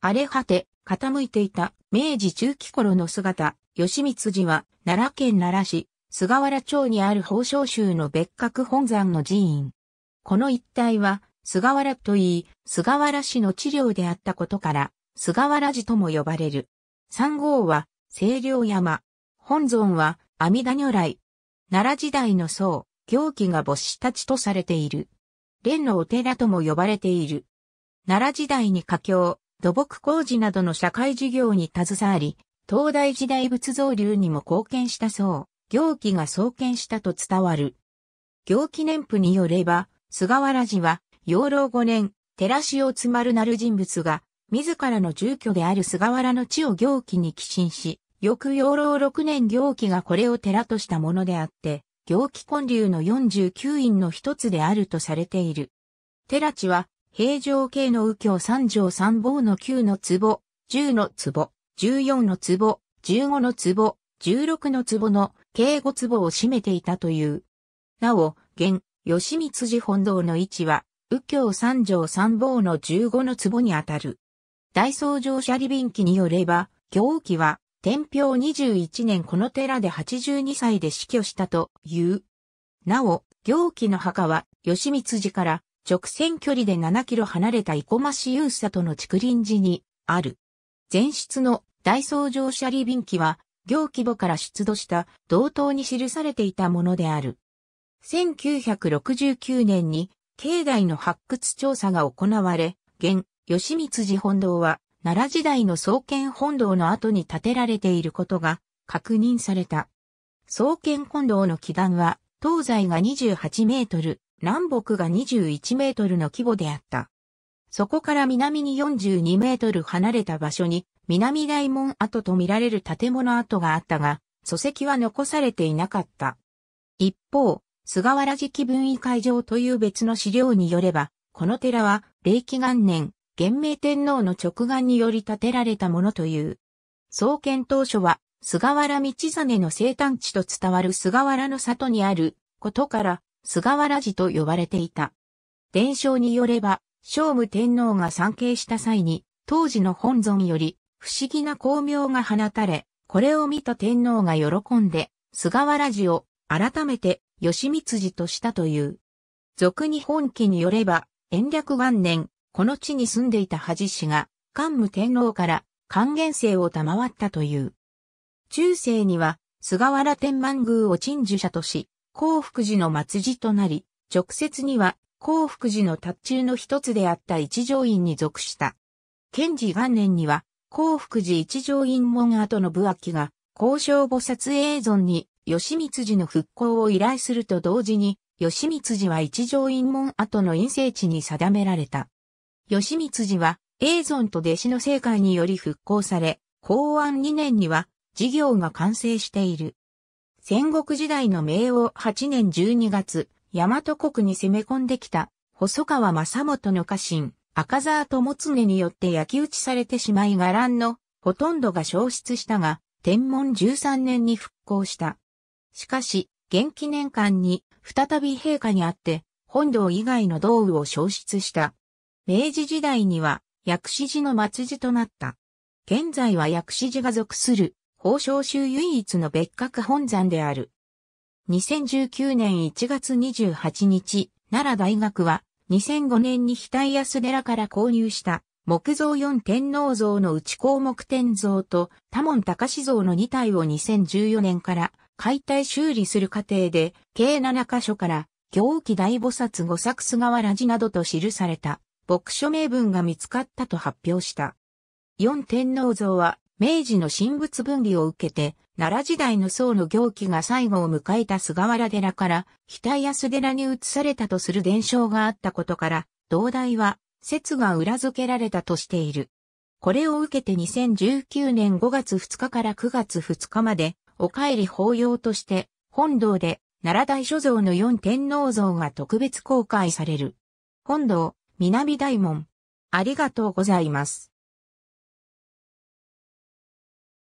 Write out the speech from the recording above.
荒れ果て、傾いていた明治中期頃の姿、吉光寺は奈良県奈良市、菅原町にある宝生宗の別格本山の寺院。この一帯は菅原といい、菅原氏の治療であったことから、菅原寺とも呼ばれる。三号は清涼山。本尊は阿弥陀如来。奈良時代の僧、行基が母子たちとされている。蓮のお寺とも呼ばれている。奈良時代に華僑、土木工事などの社会事業に携わり、東大時代仏像流にも貢献したそう、行基が創建したと伝わる。行基年譜によれば、菅原寺は、養老5年、寺氏をつまるなる人物が、自らの住居である菅原の地を行基に寄進し、翌養老6年行基がこれを寺としたものであって、行基建立の49院の一つであるとされている。寺地は、平城系の右京三条三坊の9の壺、10の壺、14の壺、15の壺、16の壺の計5壺を占めていたという。なお、現、吉光寺本堂の位置は、右京三条三坊の15の壺にあたる。大僧上舎利便記によれば、行記は、天平21年この寺で82歳で死去したという。なお、行記の墓は、吉光寺から直線距離で7キロ離れた生駒市有佐との竹林寺にある。前室の大僧乗車利便機は、行規模から出土した同等に記されていたものである。1969年に境内の発掘調査が行われ、現、吉光寺本堂は、奈良時代の創建本堂の後に建てられていることが確認された。創建本堂の基壇は、東西が28メートル、南北が21メートルの規模であった。そこから南に42メートル離れた場所に南大門跡とみられる建物跡があったが、礎石は残されていなかった。一方、菅原寺期分位会場という別の資料によれば、この寺は、霊気元年、元明天皇の直眼により建てられたものという。創建当初は、菅原道真の生誕地と伝わる菅原の里にあることから、菅原寺と呼ばれていた。伝承によれば、聖武天皇が参詣した際に、当時の本尊より、不思議な光明が放たれ、これを見た天皇が喜んで、菅原寺を改めて吉光寺としたという。俗に本記によれば、延暦元年、この地に住んでいた恥氏が、桓武天皇から還元生を賜ったという。中世には、菅原天満宮を鎮守者とし、幸福寺の末寺となり、直接には幸福寺の達中の一つであった一条院に属した。賢治元年には幸福寺一条院門跡の部木が交渉菩薩映存に吉光寺の復興を依頼すると同時に、吉光寺は一条院門跡の陰性地に定められた。吉光寺は永存と弟子の正解により復興され、公安2年には事業が完成している。戦国時代の明王8年12月、大和国に攻め込んできた、細川正元の家臣、赤沢智常によって焼き打ちされてしまい伽藍のほとんどが消失したが、天文13年に復興した。しかし、元気年間に再び陛下にあって、本堂以外の道具を消失した。明治時代には薬師寺の末寺となった。現在は薬師寺が属する宝生州唯一の別格本山である。2019年1月28日、奈良大学は、2005年に額安寺から購入した木造四天王像の内項目天像と多門隆像の2体を2014年から解体修理する過程で計7箇所から行基大菩薩五作菅原寺などと記された牧書名文が見つかったと発表した。四天王像は明治の神仏分離を受けて、奈良時代の僧の行基が最後を迎えた菅原寺から、北安寺に移されたとする伝承があったことから、同大は、説が裏付けられたとしている。これを受けて2019年5月2日から9月2日まで、お帰り法要として、本堂で、奈良大諸像の四天皇像が特別公開される。本堂、南大門。ありがとうございます。